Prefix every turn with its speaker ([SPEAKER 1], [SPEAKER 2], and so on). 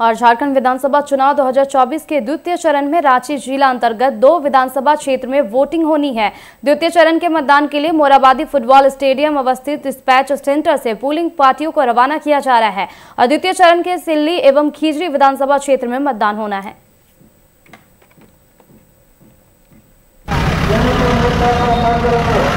[SPEAKER 1] और झारखंड विधानसभा चुनाव 2024 के द्वितीय चरण में रांची जिला अंतर्गत दो विधानसभा क्षेत्र में वोटिंग होनी है द्वितीय चरण के मतदान के लिए मोराबादी फुटबॉल स्टेडियम अवस्थित डिस्पैच सेंटर से पोलिंग पार्टियों को रवाना किया जा रहा है और द्वितीय चरण के सिल्ली एवं खीजरी विधानसभा क्षेत्र में मतदान होना है